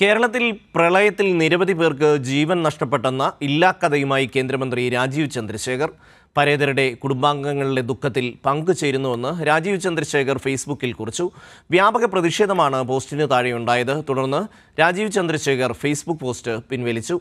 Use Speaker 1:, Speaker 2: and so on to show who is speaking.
Speaker 1: കേരളത്തിൽ പ്രളയത്തിൽ നിരവധി പേർക്ക് ജീവൻ നഷ്ടപ്പെട്ടെന്ന ഇല്ലാക്കഥയുമായി കേന്ദ്രമന്ത്രി രാജീവ് ചന്ദ്രശേഖർ പരേതരുടെ കുടുംബാംഗങ്ങളുടെ ദുഃഖത്തിൽ പങ്കുചേരുന്നുവെന്ന് രാജീവ് ചന്ദ്രശേഖർ ഫേസ്ബുക്കിൽ കുറിച്ചു വ്യാപക പ്രതിഷേധമാണ് പോസ്റ്റിന് താഴെയുണ്ടായത് തുടർന്ന് രാജീവ് ചന്ദ്രശേഖർ ഫേസ്ബുക്ക് പോസ്റ്റ് പിൻവലിച്ചു